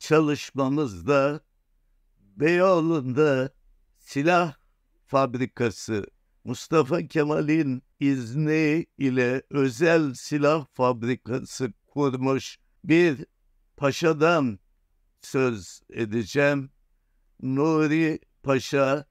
çalışmamızda Beyoğlu'nda silah fabrikası Mustafa Kemal'in izni ile özel silah fabrikası kurmuş bir paşadan söz edeceğim. Nuri Paşa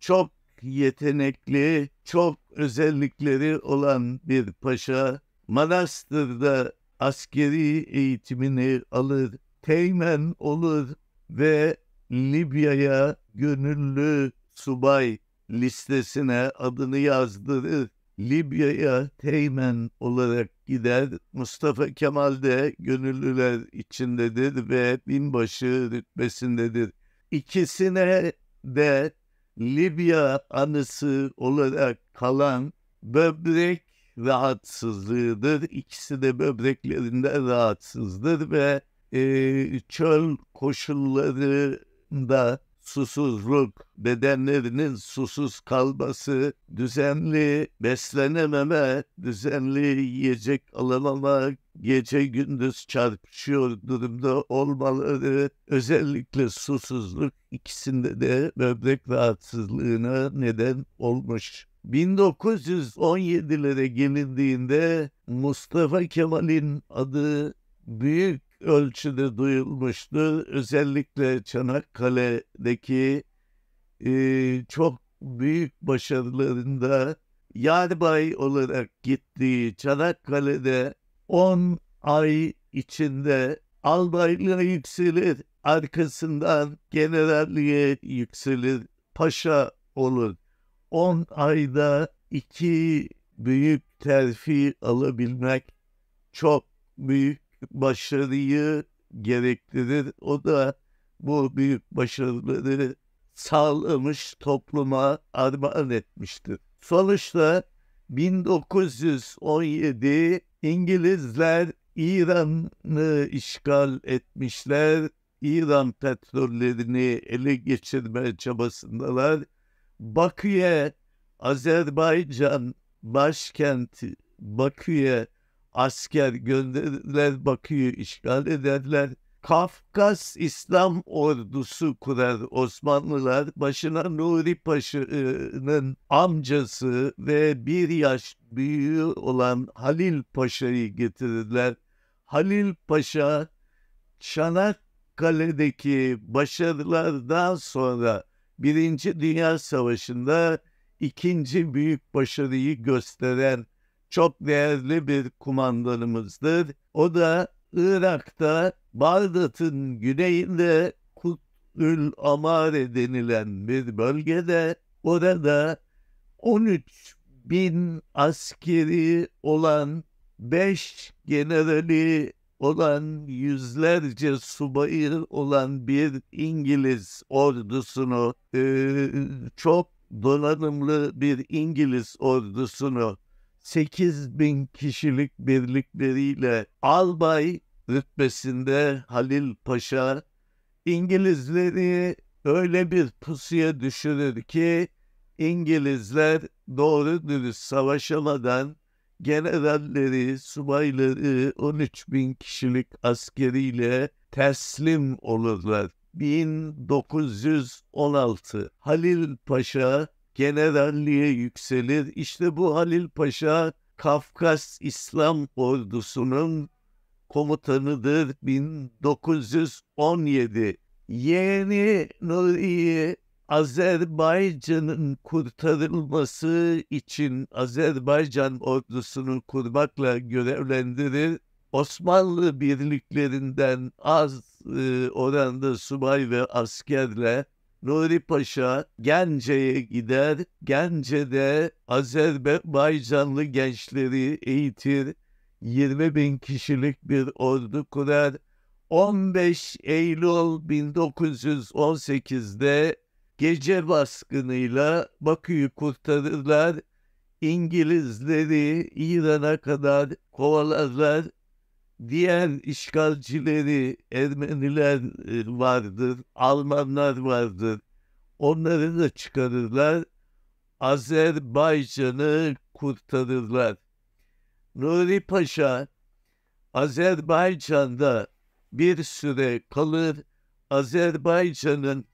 çok yetenekli, çok özellikleri olan bir paşa. Manastır'da askeri eğitimini alır teğmen olur ve Libya'ya gönüllü subay listesine adını yazdırır. Libya'ya teğmen olarak gider. Mustafa Kemal de gönüllüler içindedir ve binbaşı rütbesindedir. İkisine de Libya anısı olarak kalan böbrek rahatsızlığıdır. İkisi de böbreklerinde rahatsızdır ve e, çöl koşullarında susuzluk, bedenlerinin susuz kalması, düzenli beslenememe, düzenli yiyecek alamama, gece gündüz çarpışıyor durumda olmaları, özellikle susuzluk ikisinde de böbrek rahatsızlığına neden olmuş. 1917'lere gelindiğinde Mustafa Kemal'in adı büyük ölçüde duyulmuştu. Özellikle Çanakkale'deki e, çok büyük başarılarında yarbay olarak gittiği Çanakkale'de 10 ay içinde albayla yükselir, arkasından generalliğe yükselir, paşa olur. 10 ayda iki büyük terfi alabilmek çok büyük başarıyı gerektirir. O da bu büyük başarıları sağlamış topluma armağan etmiştir. Sonuçta 1917 İngilizler İran'ı işgal etmişler. İran petrollerini ele geçirme çabasındalar. Bakü'ye, Azerbaycan başkenti Bakü'ye asker gönderdiler, Bakü'yü işgal ederler. Kafkas İslam ordusu kurar Osmanlılar. Başına Nuri Paşa'nın amcası ve bir yaş büyüğü olan Halil Paşa'yı getirirler. Halil Paşa Çanakkale'deki başarılardan sonra Birinci Dünya Savaşı'nda ikinci büyük başarıyı gösteren çok değerli bir kumandanımızdır. O da Irak'ta Bağdat'ın güneyinde Kutül Amare denilen bir bölgede orada 13 bin askeri olan 5 generali olan yüzlerce subayı olan bir İngiliz ordusunu e, çok donanımlı bir İngiliz ordusunu 8 bin kişilik birlikleriyle albay rütbesinde Halil Paşa İngilizleri öyle bir pusuya düşürür ki İngilizler doğru dürüst savaşamadan generalleri, subayları 13 bin kişilik askeriyle teslim olurlar. 1916 Halil Paşa generalliğe yükselir. İşte bu Halil Paşa Kafkas İslam ordusunun komutanıdır 1917. Yeni Nuriye Azerbaycan'ın kurtarılması için Azerbaycan ordusunu kurmakla görevlendirir. Osmanlı birliklerinden az e, oranda subay ve askerle Nuri Paşa Gence'ye gider. Gence'de Azerbaycanlı gençleri eğitir. 20 bin kişilik bir ordu kurar. 15 Eylül 1918'de gece baskınıyla Bakü'yü kurtarırlar. İngilizleri İran'a kadar kovalarlar diğer işgalcileri Ermeniler e, vardır, Almanlar vardır. Onları da çıkarırlar. Azerbaycan'ı kurtarırlar. Nuri Paşa Azerbaycan'da bir süre kalır. Azerbaycan'ın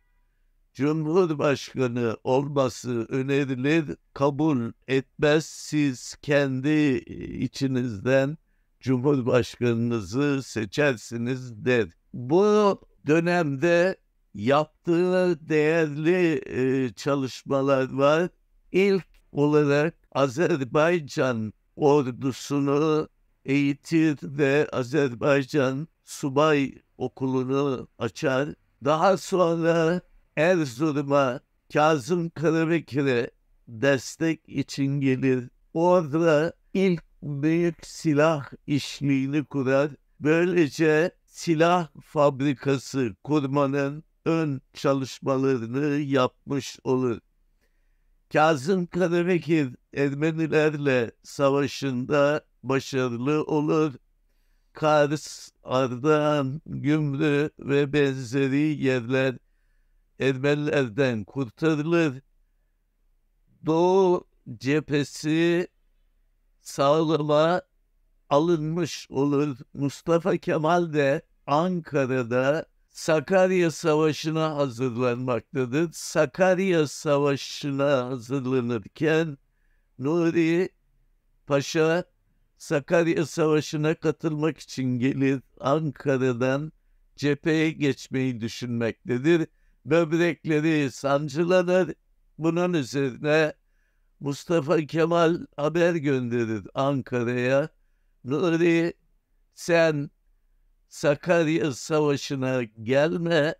Cumhurbaşkanı olması önerilir. Kabul etmez siz kendi e, içinizden Cumhurbaşkanınızı seçersiniz der. Bu dönemde yaptığı değerli e, çalışmalar var. İlk olarak Azerbaycan ordusunu eğitir ve Azerbaycan subay okulunu açar. Daha sonra Erzurum'a Kazım Karabekir'e destek için gelir. Orada ilk büyük silah işliğini kurar. Böylece silah fabrikası kurmanın ön çalışmalarını yapmış olur. Kazım Karabekir Ermenilerle savaşında başarılı olur. Kars, Ardahan, Gümrü ve benzeri yerler Ermenilerden kurtarılır. Doğu cephesi Sağlığa alınmış olur. Mustafa Kemal de Ankara'da Sakarya Savaşı'na hazırlanmaktadır. Sakarya Savaşı'na hazırlanırken Nuri Paşa Sakarya Savaşı'na katılmak için gelir Ankara'dan cepheye geçmeyi düşünmektedir. Böbrekleri sancılanır. Bunun üzerine Mustafa Kemal haber gönderir Ankara'ya. Nuri sen Sakarya Savaşı'na gelme,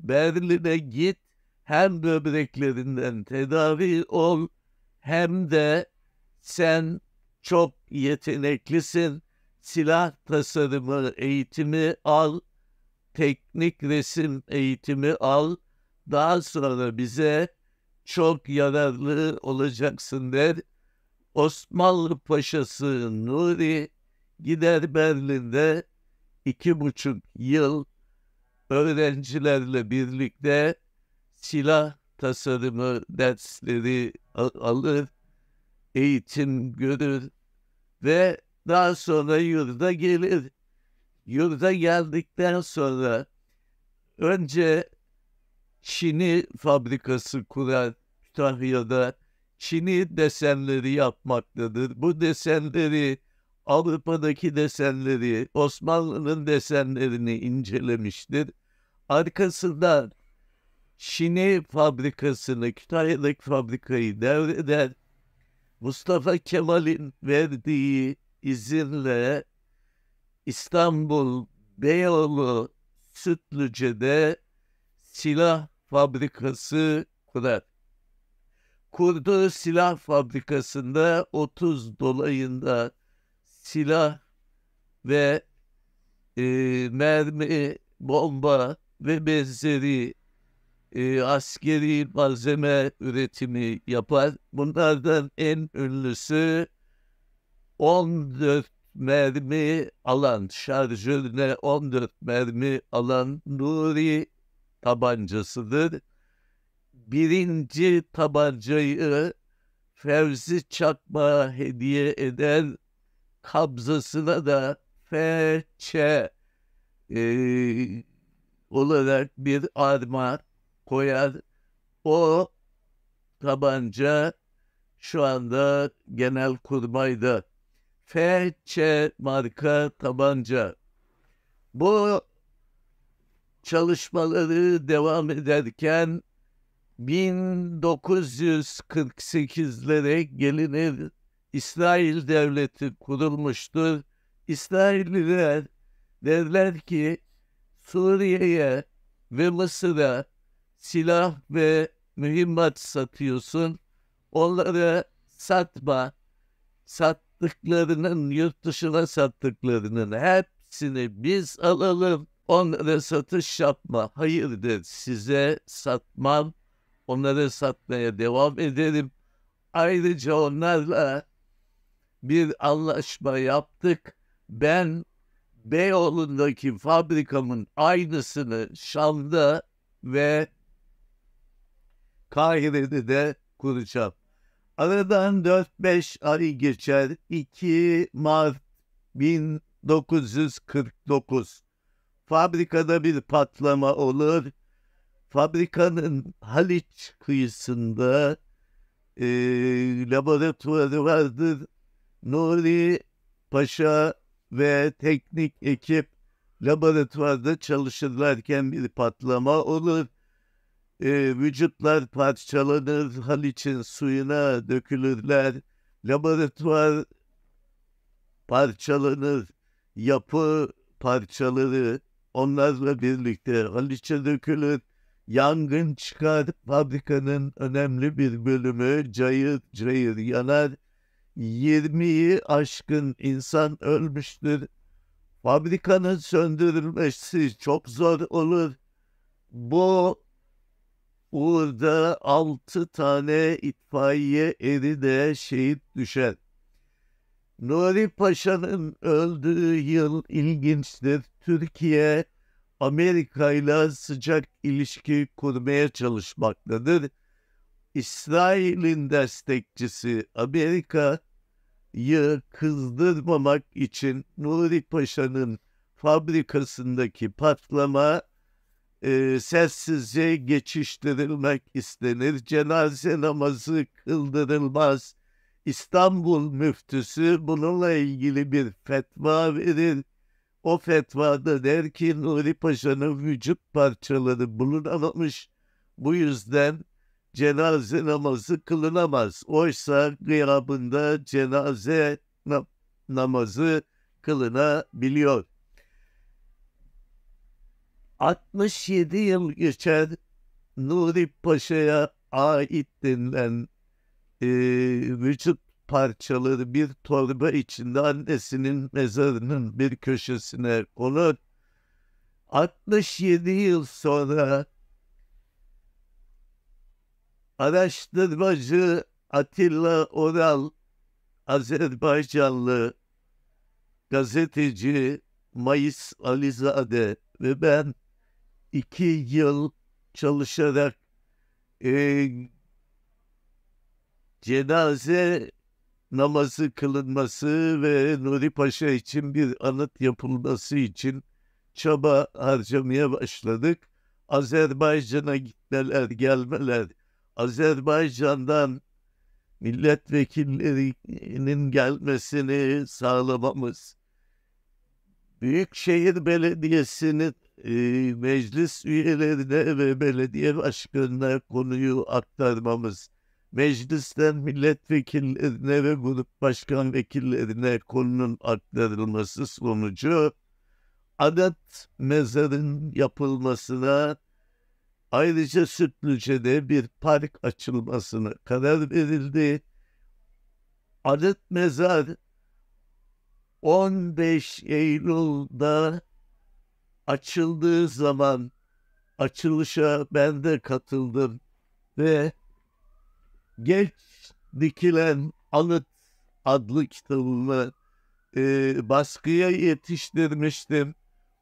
Berlin'e git, hem böbreklerinden tedavi ol, hem de sen çok yeteneklisin, silah tasarımı eğitimi al, teknik resim eğitimi al, daha sonra bize çok yararlı olacaksın der. Osmanlı Paşası Nuri gider Berlin'de iki buçuk yıl öğrencilerle birlikte silah tasarımı dersleri alır, eğitim görür ve daha sonra yurda gelir. Yurda geldikten sonra önce Çin'i fabrikası kurar. Kütahya'da Çin'i desenleri yapmaktadır. Bu desenleri Avrupa'daki desenleri, Osmanlı'nın desenlerini incelemiştir. Arkasından Şine fabrikasını, Kütahya'daki fabrikayı devreder. Mustafa Kemal'in verdiği izinle İstanbul Beyoğlu Sütlüce'de silah fabrikası kurar kurduğu silah fabrikasında 30 dolayında silah ve e, mermi, bomba ve benzeri e, askeri malzeme üretimi yapar. Bunlardan en ünlüsü 14 mermi alan, şarjörüne 14 mermi alan Nuri tabancasıdır birinci tabancayı Fevzi Çakma hediye eden kabzasına da feçe e, olarak bir arma koyar. O tabanca şu anda genel kurmayda. FÇ marka tabanca. Bu çalışmaları devam ederken 1948'lere gelinir İsrail devleti kurulmuştur. İsrailliler derler ki Suriye'ye ve Mısır'a silah ve mühimmat satıyorsun. Onları satma. Sattıklarının, yurt dışına sattıklarının hepsini biz alalım. Onlara satış yapma. Hayır der, size satmam Onları satmaya devam ederim. Ayrıca onlarla bir anlaşma yaptık. Ben Beyoğlu'ndaki fabrikamın aynısını Şam'da ve Kahire'de de kuracağım. Aradan 4-5 ay geçer. 2 Mart 1949. Fabrikada bir patlama olur fabrikanın Haliç kıyısında e, laboratuvarı vardır. Nuri Paşa ve teknik ekip laboratuvarda çalışırlarken bir patlama olur. E, vücutlar parçalanır, Haliç'in suyuna dökülürler. Laboratuvar parçalanır, yapı parçaları onlarla birlikte Haliç'e dökülür Yangın çıkar, fabrikanın önemli bir bölümü cayır cayır yanar. 20'yi aşkın insan ölmüştür. Fabrikanın söndürülmesi çok zor olur. Bu uğurda altı tane itfaiye eri de şehit düşer. Nuri Paşa'nın öldüğü yıl ilginçtir. Türkiye Amerika ile sıcak ilişki kurmaya çalışmaktadır. İsrail'in destekçisi Amerika'yı kızdırmamak için Nuri Paşa'nın fabrikasındaki patlama e, sessizce geçiştirilmek istenir. Cenaze namazı kıldırılmaz. İstanbul müftüsü bununla ilgili bir fetva verir o fetvada der ki Nuri Paşa'nın vücut parçaları bulunamamış. Bu yüzden cenaze namazı kılınamaz. Oysa gıyabında cenaze na namazı kılınabiliyor. 67 yıl geçen Nuri Paşa'ya ait denilen e, vücut parçaları bir torba içinde annesinin mezarının bir köşesine konur. 67 yıl sonra araştırmacı Atilla Oral, Azerbaycanlı gazeteci Mayıs Alizade ve ben iki yıl çalışarak e, cenaze namazı kılınması ve Nuri Paşa için bir anıt yapılması için çaba harcamaya başladık. Azerbaycan'a gitmeler, gelmeler, Azerbaycan'dan milletvekillerinin gelmesini sağlamamız, Büyükşehir Belediyesi'nin e, meclis üyelerine ve belediye başkanına konuyu aktarmamız, meclisten milletvekillerine ve grup başkan vekillerine konunun aktarılması sonucu adet mezarın yapılmasına ayrıca Sütlüce'de bir park açılmasına karar verildi. Adet mezar 15 Eylül'da açıldığı zaman açılışa ben de katıldım ve Geç dikilen anıt adlı kitabımı e, baskıya yetiştirmiştim.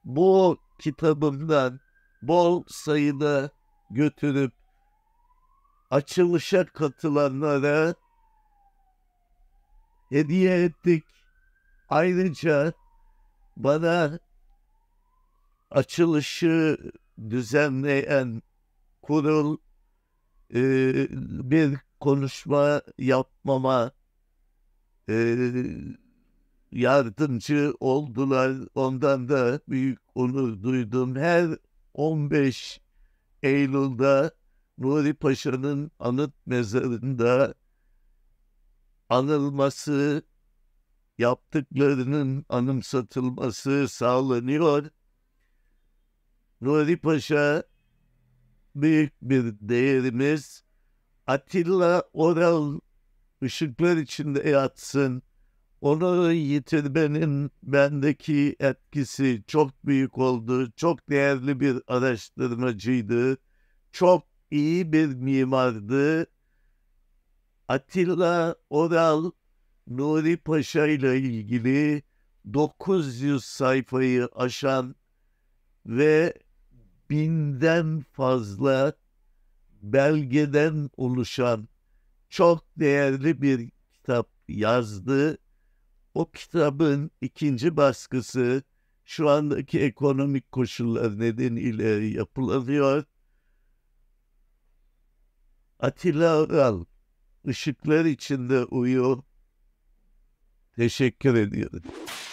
Bu kitabımdan bol sayıda götürüp açılışa katılanlara hediye ettik. Ayrıca bana açılışı düzenleyen kurul e, bir konuşma yapmama e, yardımcı oldular. Ondan da büyük onur duydum. Her 15 Eylül'de Nuri Paşa'nın anıt mezarında anılması, yaptıklarının anımsatılması sağlanıyor. Nuri Paşa büyük bir değerimiz. Atilla Oral ışıklar içinde yatsın. Onu yitirmenin bendeki etkisi çok büyük oldu. Çok değerli bir araştırmacıydı. Çok iyi bir mimardı. Atilla Oral Nuri Paşa ile ilgili 900 sayfayı aşan ve binden fazla belgeden oluşan çok değerli bir kitap yazdı. O kitabın ikinci baskısı şu andaki ekonomik koşullar nedeniyle yapılamıyor. Atilla Oral, Işıklar içinde uyu. Teşekkür ediyorum.